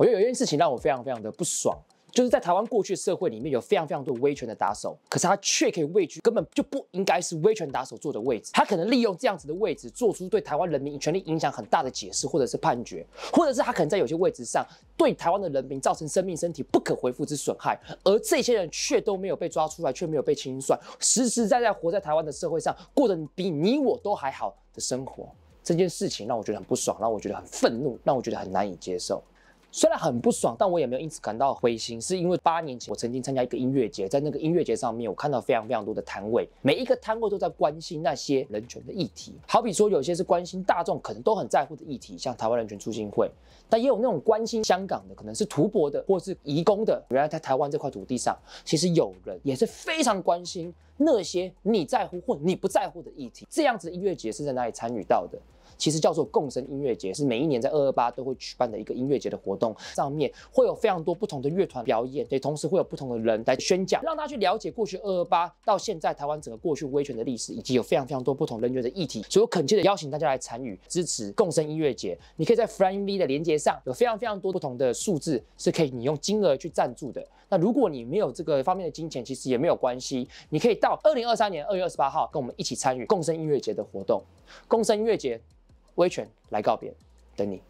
我觉得有一件事情让我非常非常的不爽，就是在台湾过去社会里面有非常非常多威权的打手，可是他却可以位居根本就不应该是威权打手坐的位置，他可能利用这样子的位置做出对台湾人民权利影响很大的解释或者是判决，或者是他可能在有些位置上对台湾的人民造成生命身体不可恢复之损害，而这些人却都没有被抓出来，却没有被清算，实实在在活在台湾的社会上，过得比你我都还好的生活，这件事情让我觉得很不爽，让我觉得很愤怒，让我觉得很难以接受。虽然很不爽，但我也没有因此感到灰心，是因为八年前我曾经参加一个音乐节，在那个音乐节上面，我看到非常非常多的摊位，每一个摊位都在关心那些人权的议题，好比说有些是关心大众可能都很在乎的议题，像台湾人权促进会，但也有那种关心香港的，可能是土博的或是移工的，原来在台湾这块土地上，其实有人也是非常关心。那些你在乎或你不在乎的议题，这样子音乐节是在哪里参与到的？其实叫做共生音乐节，是每一年在二二八都会举办的一个音乐节的活动。上面会有非常多不同的乐团表演，也同时会有不同的人来宣讲，让他去了解过去二二八到现在台湾整个过去威权的历史，以及有非常非常多不同人员的议题。所以我恳切的邀请大家来参与支持共生音乐节。你可以在 Friend V 的连接上有非常非常多不同的数字是可以你用金额去赞助的。那如果你没有这个方面的金钱，其实也没有关系，你可以到。二零二三年二月二十八号，跟我们一起参与共生音乐节的活动。共生音乐节，威权来告别，等你。